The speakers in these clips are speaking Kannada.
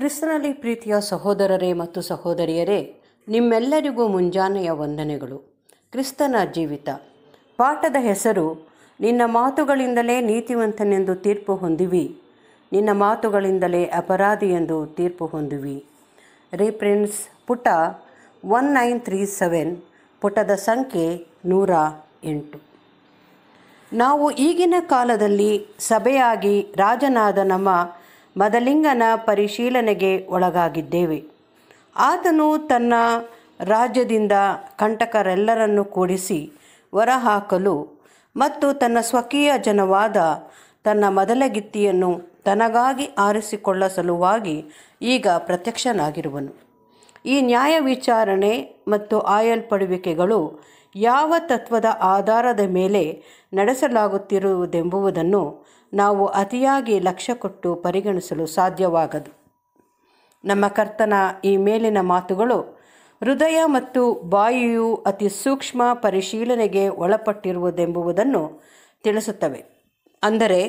ಕ್ರಿಸ್ತನಲ್ಲಿ ಪ್ರೀತಿಯ ಸಹೋದರರೇ ಮತ್ತು ಸಹೋದರಿಯರೇ ನಿಮ್ಮೆಲ್ಲರಿಗೂ ಮುಂಜಾನೆಯ ವಂದನೆಗಳು ಕ್ರಿಸ್ತನ ಜೀವಿತ ಪಾಠದ ಹೆಸರು ನಿನ್ನ ಮಾತುಗಳಿಂದಲೇ ನೀತಿವಂತನೆಂದು ತೀರ್ಪು ಹೊಂದಿವಿ ನಿನ್ನ ಮಾತುಗಳಿಂದಲೇ ಅಪರಾಧಿ ಎಂದು ತೀರ್ಪು ಹೊಂದಿವಿ ರಿಫ್ರೆನ್ಸ್ ಪುಟ ಒನ್ ನೈನ್ ತ್ರೀ ಸೆವೆನ್ ಪುಟದ ಸಂಖ್ಯೆ ನೂರ ಎಂಟು ನಾವು ಈಗಿನ ಕಾಲದಲ್ಲಿ ಸಭೆಯಾಗಿ ರಾಜನಾದ ನಮ್ಮ ಮದಲಿಂಗನ ಪರಿಶೀಲನೆಗೆ ಒಳಗಾಗಿದ್ದೇವೆ ಆತನು ತನ್ನ ರಾಜ್ಯದಿಂದ ಕಂಟಕರೆಲ್ಲರನ್ನು ಕೂಡಿಸಿ ಹೊರಹಾಕಲು ಮತ್ತು ತನ್ನ ಸ್ವಕೀಯ ಜನವಾದ ತನ್ನ ಮೊದಲಗಿತ್ತಿಯನ್ನು ತನಗಾಗಿ ಆರಿಸಿಕೊಳ್ಳ ಸಲುವಾಗಿ ಈಗ ಪ್ರತ್ಯಕ್ಷನಾಗಿರುವನು ಈ ನ್ಯಾಯ ವಿಚಾರಣೆ ಮತ್ತು ಆಯಲ್ಪಡುವಿಕೆಗಳು ಯಾವ ತತ್ವದ ಆಧಾರದ ಮೇಲೆ ನಡೆಸಲಾಗುತ್ತಿರುವುದೆಂಬುವುದನ್ನು ನಾವು ಅತಿಯಾಗಿ ಲಕ್ಷ್ಯ ಕೊಟ್ಟು ಪರಿಗಣಿಸಲು ಸಾಧ್ಯವಾಗದು ನಮ್ಮ ಕರ್ತನ ಈ ಮೇಲಿನ ಮಾತುಗಳು ಹೃದಯ ಮತ್ತು ಬಾಯಿಯು ಅತಿ ಸೂಕ್ಷ್ಮ ಪರಿಶೀಲನೆಗೆ ಒಳಪಟ್ಟಿರುವುದೆಂಬುವುದನ್ನು ತಿಳಿಸುತ್ತವೆ ಅಂದರೆ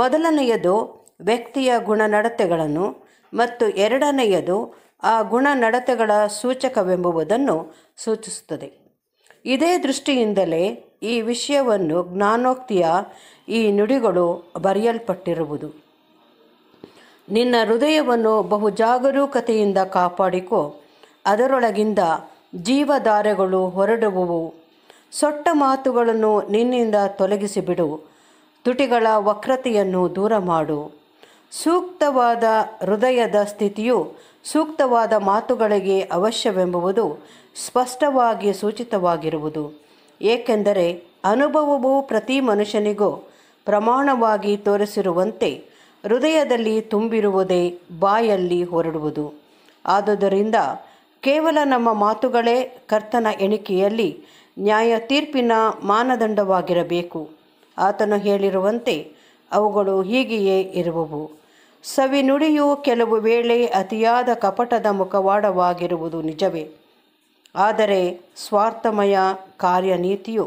ಮೊದಲನೆಯದು ವ್ಯಕ್ತಿಯ ಗುಣನಡತೆಗಳನ್ನು ಮತ್ತು ಎರಡನೆಯದು ಆ ಗುಣ ನಡತೆಗಳ ಸೂಚಕವೆಂಬುವುದನ್ನು ಸೂಚಿಸುತ್ತದೆ ಇದೇ ದೃಷ್ಟಿಯಿಂದಲೇ ಈ ವಿಷಯವನ್ನು ಜ್ಞಾನೋಕ್ತಿಯ ಈ ನುಡಿಗಳು ಬರೆಯಲ್ಪಟ್ಟಿರುವುದು ನಿನ್ನ ಹೃದಯವನ್ನು ಬಹು ಜಾಗರೂಕತೆಯಿಂದ ಕಾಪಾಡಿಕೊ ಅದರೊಳಗಿಂದ ಜೀವಧಾರೆಗಳು ಹೊರಡುವವು ಸೊಟ್ಟ ಮಾತುಗಳನ್ನು ನಿನ್ನಿಂದ ತೊಲಗಿಸಿಬಿಡು ತುಟಿಗಳ ವಕ್ರತೆಯನ್ನು ದೂರ ಮಾಡು ಸೂಕ್ತವಾದ ಹೃದಯದ ಸ್ಥಿತಿಯು ಸೂಕ್ತವಾದ ಮಾತುಗಳಿಗೆ ಅವಶ್ಯವೆಂಬುದು ಸ್ಪಷ್ಟವಾಗಿ ಸೂಚಿತವಾಗಿರುವುದು ಏಕೆಂದರೆ ಅನುಭವವು ಪ್ರತಿ ಮನುಷ್ಯನಿಗೂ ಪ್ರಮಾಣವಾಗಿ ತೋರಿಸಿರುವಂತೆ ಹೃದಯದಲ್ಲಿ ತುಂಬಿರುವುದೇ ಬಾಯಲ್ಲಿ ಹೊರಡುವುದು ಆದುದರಿಂದ ಕೇವಲ ನಮ್ಮ ಮಾತುಗಳೇ ಕರ್ತನ ಎಣಿಕೆಯಲ್ಲಿ ನ್ಯಾಯ ತೀರ್ಪಿನ ಮಾನದಂಡವಾಗಿರಬೇಕು ಆತನು ಹೇಳಿರುವಂತೆ ಅವುಗಳು ಹೀಗೆಯೇ ಇರುವವು ಸವಿ ನುಡಿಯು ಕೆಲವು ವೇಳೆ ಅತಿಯಾದ ಕಪಟದ ಮುಖವಾಡವಾಗಿರುವುದು ನಿಜವೇ ಆದರೆ ಸ್ವಾರ್ಥಮಯ ಕಾರ್ಯನೀತಿಯು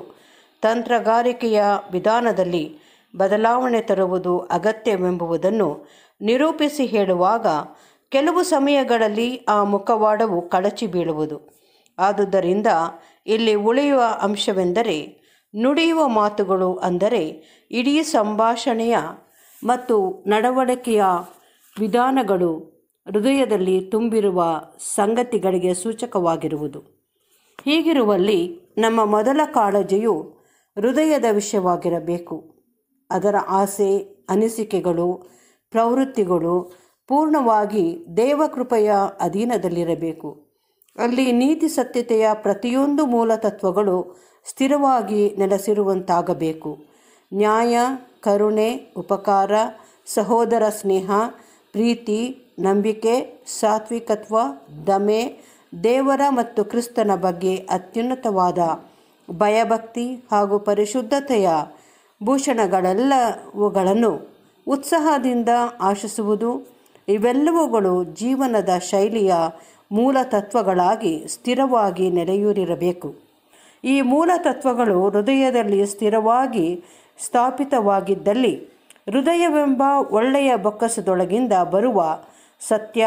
ತಂತ್ರಗಾರಿಕೆಯ ವಿಧಾನದಲ್ಲಿ ಬದಲಾವಣೆ ತರುವುದು ಅಗತ್ಯವೆಂಬುದನ್ನು ನಿರೂಪಿಸಿ ಹೇಳುವಾಗ ಕೆಲವು ಸಮಯಗಳಲ್ಲಿ ಆ ಮುಖವಾಡವು ಕಳಚಿ ಬೀಳುವುದು ಆದುದರಿಂದ ಇಲ್ಲಿ ಉಳಿಯುವ ಅಂಶವೆಂದರೆ ನುಡಿಯುವ ಮಾತುಗಳು ಅಂದರೆ ಇಡೀ ಸಂಭಾಷಣೆಯ ಮತ್ತು ನಡವಳಿಕೆಯ ವಿಧಾನಗಳು ಹೃದಯದಲ್ಲಿ ತುಂಬಿರುವ ಸಂಗತಿಗಳಿಗೆ ಸೂಚಕವಾಗಿರುವುದು ಹೀಗಿರುವಲ್ಲಿ ನಮ್ಮ ಮೊದಲ ಕಾಳಜಿಯು ಹೃದಯದ ವಿಷಯವಾಗಿರಬೇಕು ಅದರ ಆಸೆ ಅನಿಸಿಕೆಗಳು ಪ್ರವೃತ್ತಿಗಳು ಪೂರ್ಣವಾಗಿ ದೇವಕೃಪೆಯ ಅಧೀನದಲ್ಲಿರಬೇಕು ಅಲ್ಲಿ ನೀತಿ ಸತ್ಯತೆಯ ಪ್ರತಿಯೊಂದು ಮೂಲ ತತ್ವಗಳು ಸ್ಥಿರವಾಗಿ ನೆಲೆಸಿರುವಂತಾಗಬೇಕು ನ್ಯಾಯ ಕರುಣೆ ಉಪಕಾರ ಸಹೋದರ ಸ್ನೇಹ ಪ್ರೀತಿ ನಂಬಿಕೆ ಸಾತ್ವಿಕತ್ವ ದಮೆ ದೇವರ ಮತ್ತು ಕ್ರಿಸ್ತನ ಬಗ್ಗೆ ಅತ್ಯುನ್ನತವಾದ ಭಯಭಕ್ತಿ ಹಾಗೂ ಪರಿಶುದ್ಧತೆಯ ಭೂಷಣಗಳೆಲ್ಲವುಗಳನ್ನು ಉತ್ಸಾಹದಿಂದ ಆಶಿಸುವುದು ಇವೆಲ್ಲವುಗಳು ಜೀವನದ ಶೈಲಿಯ ಮೂಲ ತತ್ವಗಳಾಗಿ ಸ್ಥಿರವಾಗಿ ನೆಲೆಯೂರಿರಬೇಕು ಈ ಮೂಲ ತತ್ವಗಳು ಹೃದಯದಲ್ಲಿ ಸ್ಥಿರವಾಗಿ ಸ್ಥಾಪಿತವಾಗಿದ್ದಲ್ಲಿ ಹೃದಯವೆಂಬ ಒಳ್ಳೆಯ ಬೊಕ್ಕಸದೊಳಗಿಂದ ಬರುವ ಸತ್ಯ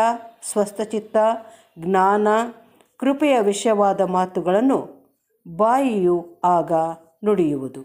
ಸ್ವಸ್ಥಚಿತ್ತ ಜ್ಞಾನ ಕೃಪೆಯ ವಿಷಯವಾದ ಮಾತುಗಳನ್ನು ಬಾಯಿಯು ಆಗ ನುಡಿಯುವುದು